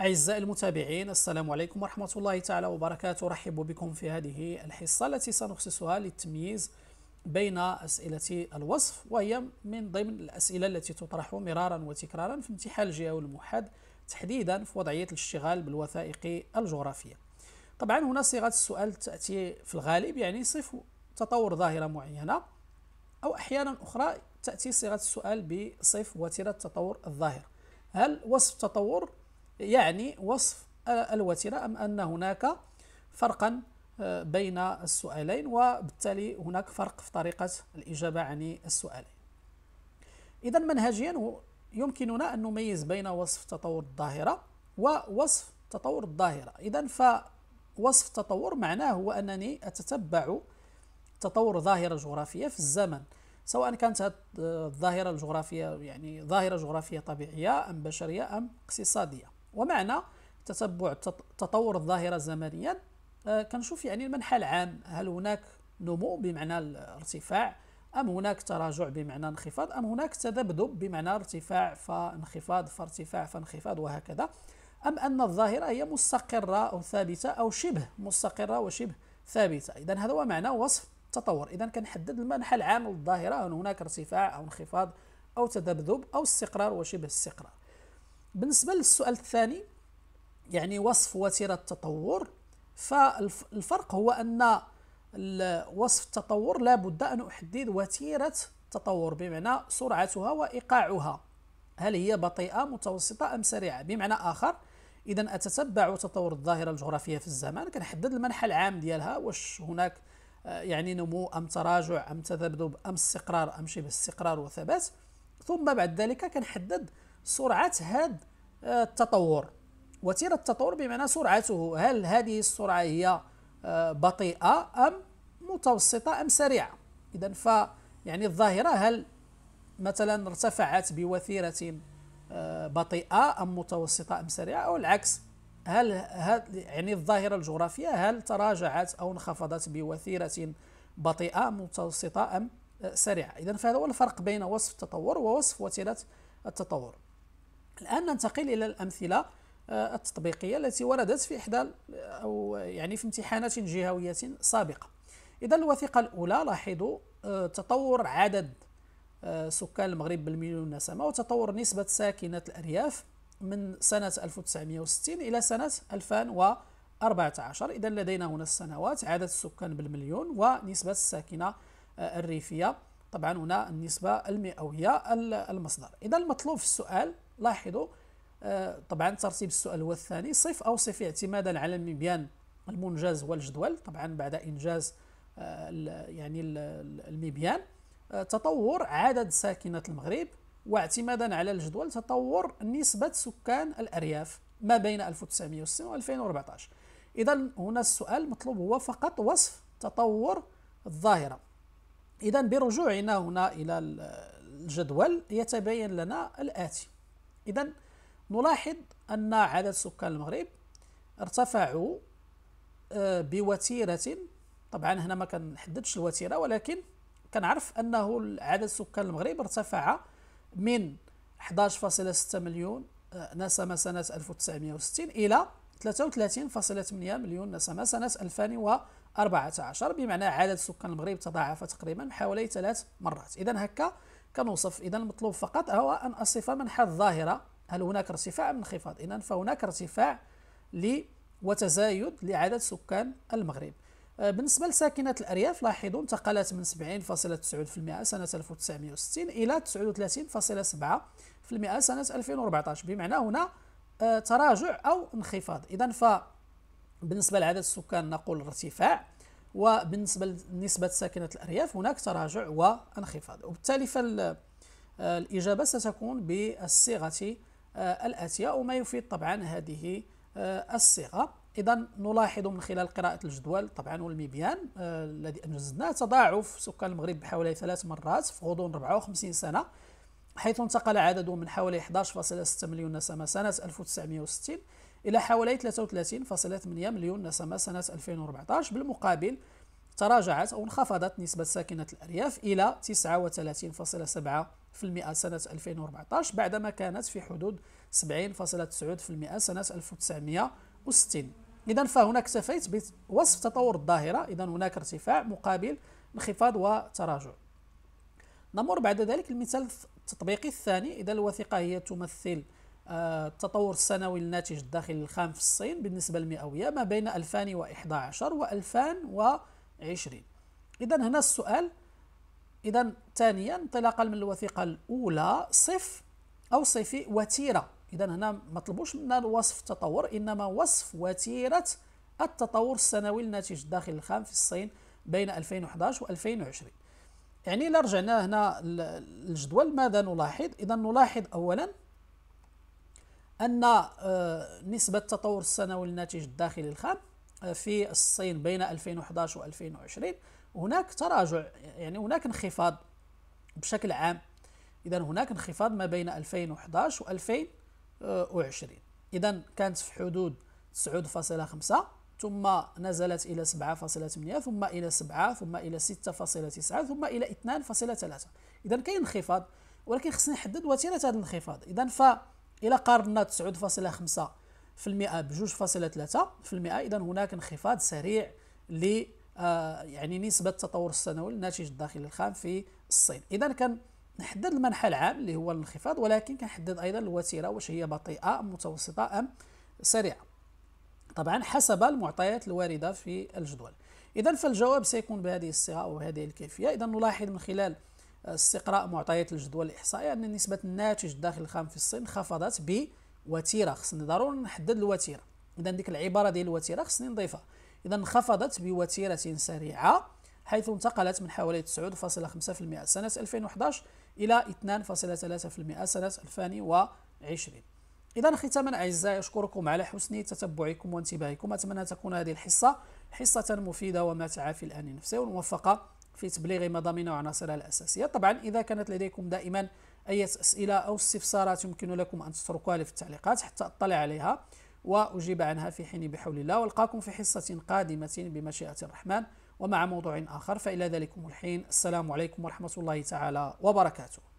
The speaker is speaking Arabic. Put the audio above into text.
أعزائي المتابعين السلام عليكم ورحمة الله تعالى وبركاته أرحب بكم في هذه الحصة التي سنخصصها للتمييز بين أسئلة الوصف وهي من ضمن الأسئلة التي تطرح مرارا وتكرارا في امتحان الجهوي الموحد تحديدا في وضعية الاشتغال بالوثائق الجغرافية طبعا هنا صيغة السؤال تأتي في الغالب يعني صف تطور ظاهرة معينة أو أحيانا أخرى تأتي صيغة السؤال بصف وتيرة تطور الظاهرة هل وصف تطور يعني وصف الوتيرة أم أن هناك فرقا آه، بين السؤالين وبالتالي هناك فرق في طريقة الإجابة عن السؤالين إذا منهجيا يمكننا أن نميز بين وصف تطور الظاهرة ووصف تطور الظاهرة إذا فوصف التطور معناه هو أنني أتتبع تطور ظاهرة جغرافية في الزمن سواء كانت الظاهرة الجغرافية يعني ظاهرة جغرافية طبيعية أم بشرية أم اقتصادية ومعنى تتبع تطور الظاهره زمنيا آه، كنشوف يعني المنحى العام هل هناك نمو بمعنى الارتفاع ام هناك تراجع بمعنى انخفاض ام هناك تذبذب بمعنى ارتفاع فانخفاض فارتفاع فانخفاض وهكذا ام ان الظاهره هي مستقره او ثابته او شبه مستقره وشبه ثابته اذا هذا هو معنى وصف التطور اذا كنحدد المنحى العام للظاهره هل هناك ارتفاع او انخفاض او تذبذب او استقرار وشبه استقرار بالنسبه للسؤال الثاني يعني وصف وتيره التطور فالفرق هو ان وصف التطور لابد ان احدد وتيره التطور بمعنى سرعتها وايقاعها هل هي بطيئه متوسطه ام سريعه بمعنى اخر اذا اتتبع تطور الظاهره الجغرافيه في الزمان كنحدد المنحى العام ديالها واش هناك آه، يعني نمو ام تراجع ام تذبذب ام استقرار ام شبه استقرار وثبات ثم بعد ذلك كنحدد سرعه هذا آه، التطور وتيره التطور بمعنى سرعته هل هذه السرعه هي آه، بطيئه ام متوسطه ام سريعه اذا ف يعني الظاهره هل مثلا ارتفعت بوتيره آه، بطيئه ام متوسطه ام سريعه او العكس هل, يعني الظاهره الجغرافيه هل تراجعت او انخفضت بوتيره بطيئه متوسطه ام سريعه اذا فهذا هو الفرق بين وصف التطور ووصف وتيره التطور الآن ننتقل إلى الأمثلة آه، التطبيقية التي وردت في إحدى أو يعني في امتحانات جهوية سابقة إذا الوثيقة الأولى لاحظوا آه، تطور عدد آه، سكان المغرب بالمليون نسمة وتطور نسبة ساكنة الأرياف من سنة 1960 إلى سنة 2014 إذا لدينا هنا السنوات عدد السكان بالمليون ونسبة الساكنة الريفية طبعا هنا النسبة المئوية المصدر إذا المطلوب في السؤال لاحظوا آه، طبعا ترتيب السؤال هو الثاني صف أو صف اعتمادا على المبيان المنجز والجدول طبعا بعد إنجاز آه، يعني المبيان آه، تطور عدد ساكنة المغرب واعتمادا على الجدول تطور نسبة سكان الأرياف ما بين 1960 و 2014 إذا هنا السؤال مطلوب هو فقط وصف تطور الظاهرة إذا برجوعنا هنا إلى الجدول يتبين لنا الآتي إذا نلاحظ أن عدد سكان المغرب ارتفعوا آه، بوتيرة طبعا هنا ما كنحددش الوتيرة ولكن كنعرف أنه عدد سكان المغرب ارتفع من 11.6 مليون نسمة آه، سنة 1960 إلى 33.8 مليون نسمة سنة 2014 بمعنى عدد سكان المغرب تضاعف تقريبا حوالي ثلاث مرات إذا هكا كنوصف اذا المطلوب فقط هو ان اصف منحى الظاهره هل هناك ارتفاع ام انخفاض اذا فهناك ارتفاع ل وتزايد لعدد سكان المغرب آه، بالنسبة لساكنات الأرياف لاحظوا انتقلت من 70.9% سنة 1960 إلى 39.7% سنة 2014 بمعنى هنا آه، تراجع أو انخفاض إذا ف بالنسبه لعدد السكان نقول ارتفاع وبالنسبة لنسبة ساكنة الأرياف هناك تراجع وانخفاض وبالتالي فالإجابة آه، ستكون بالصيغة آه، الآتية وما يفيد طبعا هذه آه، الصيغة إذا نلاحظ من خلال قراءة الجدول طبعا والميبيان الذي أنجزناه تضاعف سكان المغرب بحوالي ثلاث مرات في غضون 54 سنة حيث انتقل عددهم من حوالي 11.6 مليون نسمة سنة 1960 إلى حوالي 33.8 مليون نسمة سنة 2014 بالمقابل تراجعت أو انخفضت نسبة ساكنة الأرياف إلى 39.7% سنة 2014 بعدما كانت في حدود 70.9% سنة 1960 إذا فهنا اكتفيت بوصف تطور الظاهرة إذا هناك ارتفاع مقابل انخفاض وتراجع نمر بعد ذلك المثال التطبيقي الثاني إذا الوثيقة هي تمثل آه، التطور السنوي الناتج الداخلي الخام في الصين بالنسبة المئوية ما بين 2011 و 2020 إذا هنا السؤال إذا ثانيا انطلاقا من الوثيقة الأولى صف أو صفي وتيرة إذا هنا ما طلبوش منا وصف التطور إنما وصف وتيرة التطور السنوي الناتج الداخلي الخام في الصين بين 2011 و 2020 يعني إلا رجعنا هنا الجدول ماذا نلاحظ؟ إذا نلاحظ أولا أن آه، نسبة التطور السنوي للناتج الداخلي الخام آه، في الصين بين 2011 و 2020 هناك تراجع يعني هناك انخفاض بشكل عام إذا هناك انخفاض ما بين 2011 و 2020 إذا كانت في حدود 9.5 ثم نزلت إلى 7.8 ثم إلى 7 ثم إلى 6.9 ثم إلى 2.3 إذا كاين انخفاض ولكن خصنا نحدد وتيرة هذا الانخفاض إذا ف الى قارنا 9.5% ب 2.3% اذا هناك انخفاض سريع ل آه، يعني نسبه التطور السنوي للناتج الداخلي الخام في الصين اذا كان نحدد المنحى العام اللي هو الانخفاض ولكن كنحدد ايضا الوتيره واش هي بطيئه ام متوسطه ام سريعه طبعا حسب المعطيات الوارده في الجدول اذا فالجواب سيكون بهذه الصيغه او بهذه الكيفيه اذا نلاحظ من خلال استقراء معطيات الجدول الاحصائي ان نسبه الناتج الداخلي الخام في الصين انخفضت بوتيره خصني ضروري نحدد الوتيره اذا ديك العباره ديال الوتيره خصني نضيفها اذا انخفضت بوتيره سريعه حيث انتقلت من حوالي 9.5% سنه 2011 الى 2.3% سنه 2020 اذا ختاما اعزائي اشكركم على حسن تتبعكم وانتباهكم اتمنى تكون هذه الحصه حصه مفيده وماتعه في الان نفسه وموفقه في تبليغ مضامين وعناصرها الأساسية طبعا إذا كانت لديكم دائما أي أسئلة أو استفسارات يمكن لكم أن تتركوها لي في التعليقات حتى أطلع عليها وأجيب عنها في حين بحول الله والقاكم في حصة قادمة بمشيئة الرحمن ومع موضوع آخر فإلى ذلكم الحين السلام عليكم ورحمة الله تعالى وبركاته